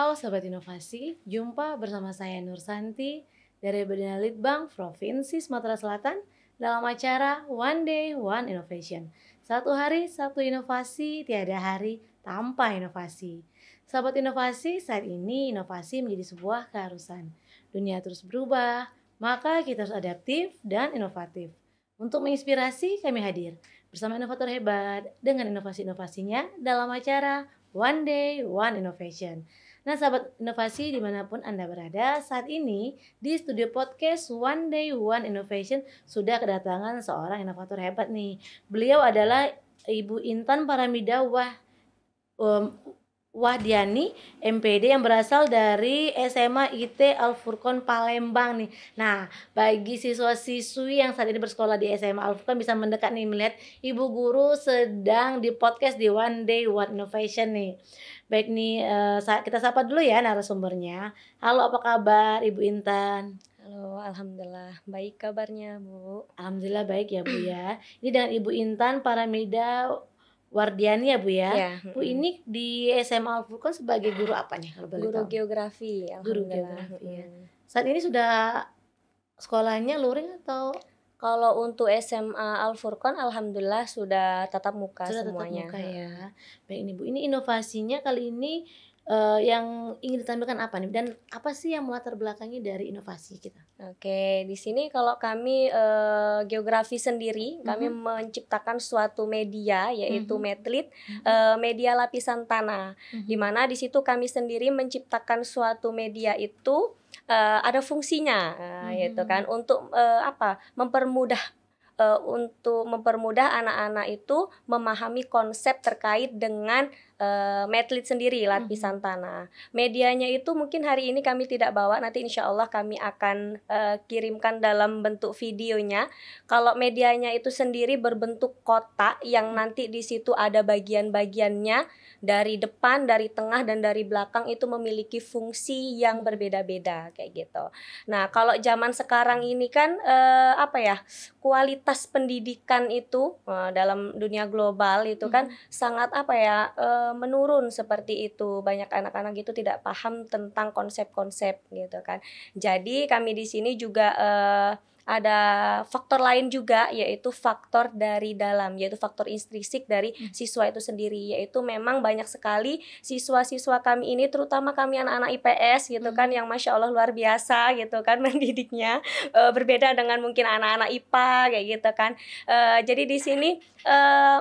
Halo Sobat Inovasi, jumpa bersama saya Nur Santi dari Badan Litbang Provinsi Sumatera Selatan dalam acara One Day One Innovation. Satu hari, satu inovasi, tiada hari tanpa inovasi. Sahabat inovasi, saat ini inovasi menjadi sebuah keharusan. Dunia terus berubah, maka kita harus adaptif dan inovatif. Untuk menginspirasi, kami hadir bersama inovator hebat dengan inovasi-inovasinya dalam acara One Day, One Innovation. Nah, sahabat inovasi dimanapun Anda berada, saat ini di studio podcast One Day One Innovation sudah kedatangan seorang inovator hebat nih. Beliau adalah Ibu Intan Paramida Wah um, Wahdiani MPD yang berasal dari SMA IT Al Furqon Palembang nih. Nah, bagi siswa-siswi yang saat ini bersekolah di SMA Al Furqon bisa mendekat nih melihat ibu guru sedang di podcast di One Day One Innovation nih. Baik nih, eh, kita sapa dulu ya narasumbernya. Halo, apa kabar Ibu Intan? Halo, alhamdulillah baik kabarnya Bu. Alhamdulillah baik ya Bu ya. Ini dengan Ibu Intan Paramida Wardiani ya Bu ya. ya. Bu ini di SMA Al sebagai guru apanya kalau boleh Guru tahu? geografi. Guru geografi ya. Saat ini sudah sekolahnya luring atau kalau untuk SMA Al Furqan alhamdulillah sudah tatap muka sudah semuanya. Tatap muka ya. Baik ini Bu, ini inovasinya kali ini uh, yang ingin ditampilkan apa nih dan apa sih yang melatar belakangi dari inovasi kita? Oke, di sini kalau kami uh, geografi sendiri, mm -hmm. kami mhm. menciptakan suatu media yaitu mm -hmm. metlit, mm -hmm. uh, eh, media lapisan tanah, mm -hmm. di mana di situ kami sendiri menciptakan suatu media itu uh, ada fungsinya, uh, mm -hmm. yaitu kan untuk uh, apa? Mempermudah uh, untuk mempermudah anak-anak itu memahami konsep terkait dengan uh, sendiri lapisan hmm. tanah. Medianya itu mungkin hari ini kami tidak bawa, nanti insya Allah kami akan uh, kirimkan dalam bentuk videonya. Kalau medianya itu sendiri berbentuk kotak yang mhm. nanti di situ ada bagian-bagiannya dari depan, dari tengah dan dari belakang itu memiliki fungsi yang mhm. berbeda-beda kayak gitu. Nah kalau zaman sekarang ini kan uh, apa ya kualitas pendidikan itu uh, dalam dunia global itu hmm. kan mhm. sangat apa ya uh, Eh, menurun seperti itu. Banyak anak-anak itu tidak paham tentang konsep-konsep gitu kan. Jadi kami di sini juga uh, ada faktor lain juga yaitu faktor dari dalam yaitu faktor intrinsik dari hmm. siswa itu sendiri yaitu memang banyak sekali siswa-siswa kami ini terutama kami anak-anak IPS gitu hmm. kan yang masya Allah luar biasa gitu kan mendidiknya e, berbeda dengan mungkin anak-anak IPA kayak gitu kan e, jadi di sini e,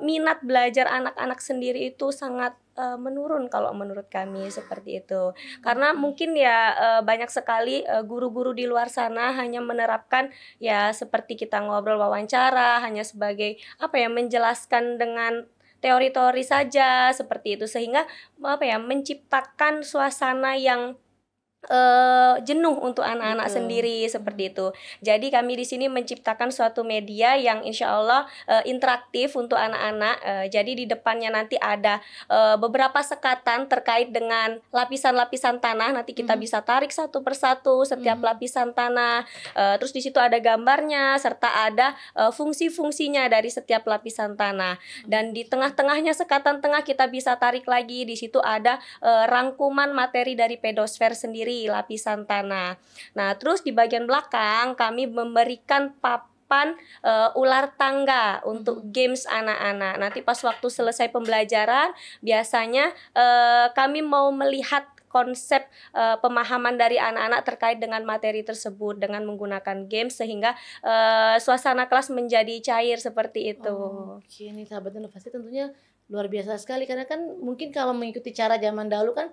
minat belajar anak-anak sendiri itu sangat uh, menurun kalau menurut kami ah. seperti itu. Karena mungkin ya uh, banyak sekali eh, guru-guru uh, di luar sana hanya menerapkan ya seperti kita ngobrol wawancara hanya sebagai apa ya menjelaskan dengan teori-teori saja seperti itu sehingga apa ya menciptakan suasana yang uh, jenuh untuk anak-anak sendiri seperti itu. Jadi kami di sini menciptakan suatu media yang insya Allah uh, interaktif untuk anak-anak. Uh, jadi di depannya nanti ada uh, beberapa sekatan terkait dengan lapisan-lapisan tanah. Nanti kita hmm. bisa tarik satu persatu setiap hmm. lapisan tanah. Uh, terus di situ ada gambarnya serta ada uh, fungsi-fungsinya dari setiap lapisan tanah. Dan di tengah-tengahnya sekatan tengah kita bisa tarik lagi. Di situ ada uh, rangkuman materi dari pedosfer sendiri lapisan tanah. Nah, terus di bagian belakang kami memberikan papan uh, ular tangga untuk mhm. games anak-anak. Nanti pas waktu selesai pembelajaran, biasanya uh, kami mau melihat konsep uh, pemahaman dari anak-anak terkait dengan materi tersebut dengan menggunakan games sehingga uh, suasana kelas menjadi cair seperti itu. Oh, Oke, okay. ini sahabat inovasi tentunya luar biasa sekali karena kan mungkin kalau mengikuti cara zaman dahulu kan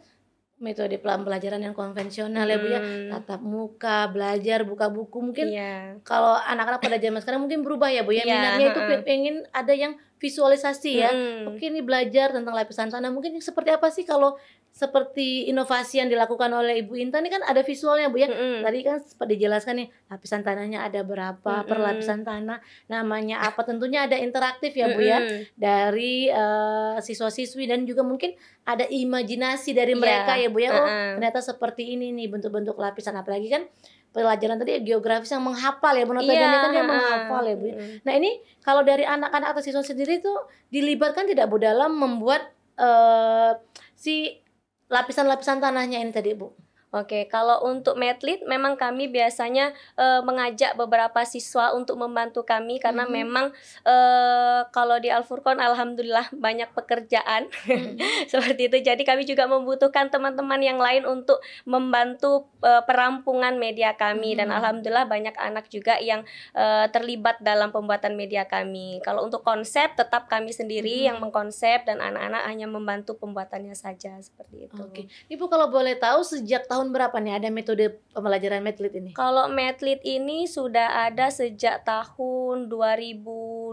metode pelajaran yang konvensional hmm. ya Bu ya hmm. tatap muka belajar buka buku mungkin yeah. kalau anak-anak pada zaman sekarang mungkin berubah ya Bu ya yeah, minatnya itu pengen ada yang visualisasi ya. Hmm. Oke, ini belajar tentang lapisan tanah. Mungkin seperti apa sih kalau seperti inovasi yang dilakukan oleh Ibu Intan ini kan ada visualnya Bu ya. hmm Tadi kan sempat dijelaskan nih lapisan tanahnya ada berapa hmm per lapisan tanah, namanya apa tentunya ada interaktif ya Bu ya, hmm ya dari uh, siswa-siswi dan juga mungkin ada imajinasi dari mereka yeah. ya Bu ya. Oh, mm-hmm. ternyata seperti ini nih bentuk-bentuk lapisan apalagi kan pelajaran tadi geografis yang menghafal ya menurut yeah. kan dia menghafal ya Bu. Mm. Nah ini kalau dari anak-anak atau siswa sendiri itu dilibatkan tidak Bu dalam membuat uh, si lapisan-lapisan tanahnya ini tadi Bu? Oke, kalau untuk medlit memang kami biasanya uh, mengajak beberapa siswa untuk membantu kami karena mm-hmm. memang uh, kalau di Alfurkon alhamdulillah banyak pekerjaan mm-hmm. seperti itu. Jadi kami juga membutuhkan teman-teman yang lain untuk membantu uh, perampungan media kami mm-hmm. dan alhamdulillah banyak anak juga yang uh, terlibat dalam pembuatan media kami. Kalau untuk konsep tetap kami sendiri mm-hmm. yang mengkonsep dan anak-anak hanya membantu pembuatannya saja seperti itu. Oke, Ibu kalau boleh tahu sejak tahun tahun berapa nih ada metode pembelajaran medlit ini? Kalau medlit ini sudah ada sejak tahun 2000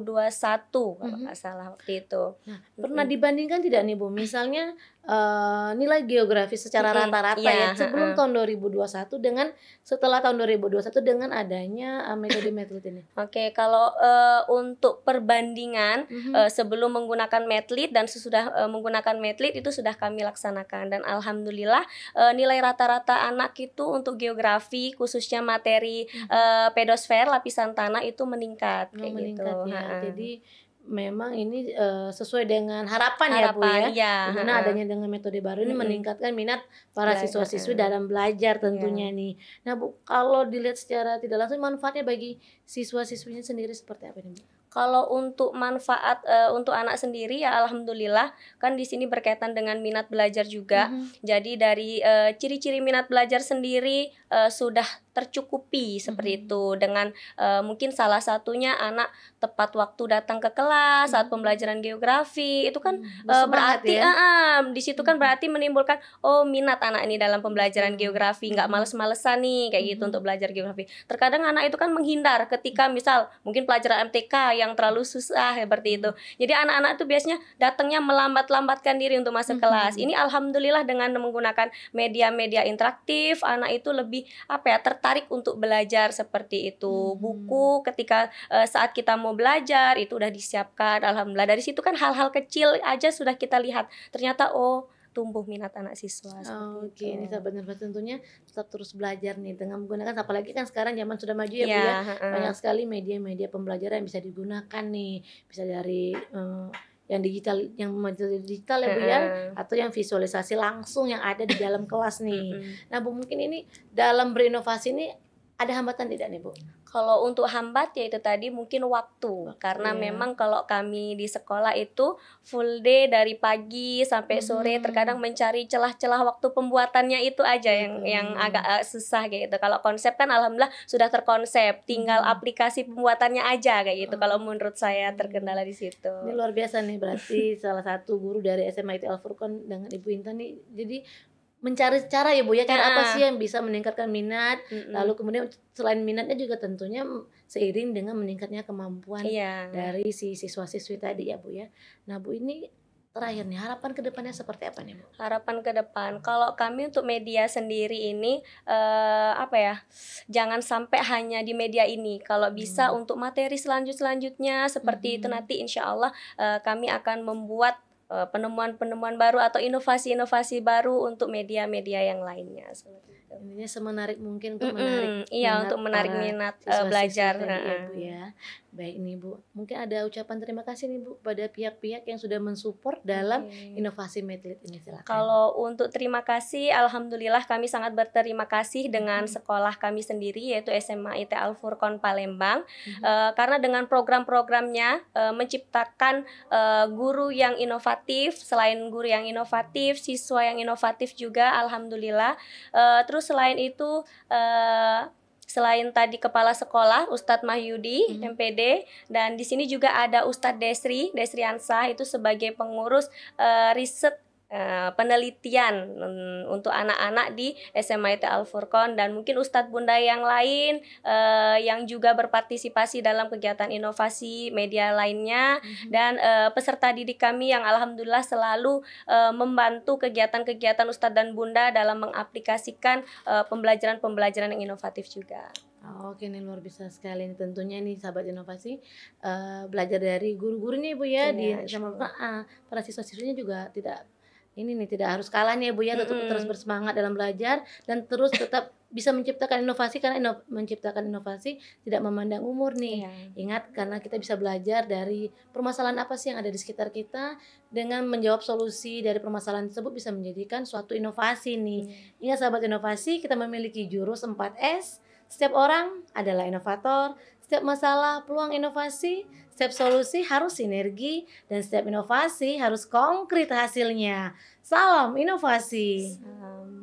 2021 kalau mm -hmm. nggak salah waktu itu. Nah, pernah mm -hmm. dibandingkan tidak nih Bu? Ah. Misalnya uh, nilai geografi secara rata-rata mm -hmm. yeah, ya sebelum uh -uh. tahun 2021 dengan setelah tahun 2021 dengan adanya uh, metode metlit ini. Oke, okay, kalau uh, untuk perbandingan mm -hmm. uh, sebelum menggunakan metlit dan sesudah uh, menggunakan metlit itu sudah kami laksanakan dan alhamdulillah uh, nilai rata-rata anak itu untuk geografi khususnya materi mm -hmm. uh, pedosfer lapisan tanah itu meningkat oh, kayak gitu. meningkat, gitu. Ya jadi memang ini uh, sesuai dengan harapan, ya, harapan ya Bu ya. ya Karena adanya dengan metode baru ini uh, meningkatkan minat para iya, siswa-siswi dalam belajar tentunya yeah. nih. Nah Bu, kalau dilihat secara tidak langsung manfaatnya bagi siswa-siswinya sendiri seperti apa nih Bu? Kalau untuk manfaat uh, untuk anak sendiri ya alhamdulillah kan di sini berkaitan dengan minat belajar juga. Mm -hmm. Jadi dari eh, ciri-ciri uh, minat belajar sendiri uh, sudah tercukupi seperti hmm. itu dengan uh, mungkin salah satunya anak tepat waktu datang ke kelas hmm. saat pembelajaran geografi itu kan hmm. uh, berarti ya? uh, um, di situ kan hmm. berarti menimbulkan oh minat anak ini dalam pembelajaran hmm. geografi nggak hmm. males-malesan nih kayak gitu untuk belajar geografi terkadang anak itu kan menghindar ketika misal mungkin pelajaran MTK yang terlalu susah seperti itu jadi anak-anak itu biasanya datangnya melambat-lambatkan diri untuk masuk kelas ini alhamdulillah dengan menggunakan media-media interaktif anak itu lebih apa ya tertarik tertarik untuk belajar seperti itu. Hmm. Buku ketika uh, saat kita mau belajar itu udah disiapkan alhamdulillah. Dari situ kan hal-hal kecil aja sudah kita lihat. Ternyata oh tumbuh minat anak siswa. Oke, okay. ini benar-benar tentunya tetap terus belajar nih dengan menggunakan apalagi kan sekarang zaman sudah maju ya, iya, ya Bu ya. Banyak sekali media-media pembelajaran yang bisa digunakan nih. Bisa dari um, yang digital yang digital ya Bu ya atau yang visualisasi langsung yang ada di dalam kelas nih. Nah Bu mungkin ini dalam berinovasi ini ada hambatan tidak nih Bu? Kalau untuk hambat yaitu tadi mungkin waktu karena ya. memang kalau kami di sekolah itu full day dari pagi sampai sore hmm. terkadang mencari celah-celah waktu pembuatannya itu aja yang hmm. yang agak uh, susah kayak gitu. Kalau konsep kan alhamdulillah sudah terkonsep, tinggal hmm. aplikasi pembuatannya aja kayak gitu. Hmm. Kalau menurut saya hmm. terkendala di situ. Ini luar biasa nih berarti salah satu guru dari SMA itu Al Furqan dengan Ibu Intan nih. Jadi mencari cara ya Bu ya cara nah. apa sih yang bisa meningkatkan minat mm -hmm. lalu kemudian selain minatnya juga tentunya seiring dengan meningkatnya kemampuan iya. dari si siswa-siswi tadi ya Bu ya. Nah Bu ini terakhir nih harapan kedepannya seperti apa nih Bu? Harapan ke depan kalau kami untuk media sendiri ini eh, apa ya jangan sampai hanya di media ini kalau bisa hmm. untuk materi selanjut selanjutnya seperti hmm. itu nanti insya Allah eh, kami akan membuat Eh, penemuan-penemuan baru atau inovasi-inovasi baru untuk media-media yang lainnya. Intinya semenarik mungkin untuk mm -hmm. menarik iya minat untuk menarik minat uh, belajar. Nah. ya. Baik nih Bu, mungkin ada ucapan terima kasih nih Bu pada pihak-pihak yang sudah mensupport dalam okay. inovasi Medlit ini silakan. Kalau untuk terima kasih, alhamdulillah kami sangat berterima kasih dengan hmm. sekolah kami sendiri yaitu SMA IT Al Furqon Palembang hmm. uh, karena dengan program-programnya uh, menciptakan uh, guru yang inovatif, selain guru yang inovatif, siswa yang inovatif juga alhamdulillah. Uh, terus selain itu uh, Selain tadi kepala sekolah Ustadz Mahyudi hmm. MPD dan di sini juga ada Ustadz Desri Desriansa itu sebagai pengurus uh, riset Eh, penelitian mm, untuk anak-anak di SMIT Al Furqon dan mungkin Ustadz Bunda yang lain uh, yang juga berpartisipasi dalam kegiatan inovasi media lainnya mm-hmm. dan uh, peserta didik kami yang alhamdulillah selalu membantu kegiatan-kegiatan Ustadz dan Bunda dalam mengaplikasikan pembelajaran-pembelajaran yang inovatif juga. Oke, ini luar biasa sekali. tentunya ini sahabat inovasi uh, belajar dari guru-gurunya ibu ya, ya di iya, sama uh, para siswa-siswanya juga tidak ini nih tidak harus kalah nih ya, Bu ya tetap mm -hmm. terus bersemangat dalam belajar dan terus tetap bisa menciptakan inovasi karena ino menciptakan inovasi tidak memandang umur nih. Yeah. Ingat karena kita bisa belajar dari permasalahan apa sih yang ada di sekitar kita dengan menjawab solusi dari permasalahan tersebut bisa menjadikan suatu inovasi nih. Mm. Ingat sahabat inovasi kita memiliki jurus 4S. Setiap orang adalah inovator, setiap masalah, peluang inovasi, setiap solusi harus sinergi dan setiap inovasi harus konkret hasilnya. Salam inovasi. Salam.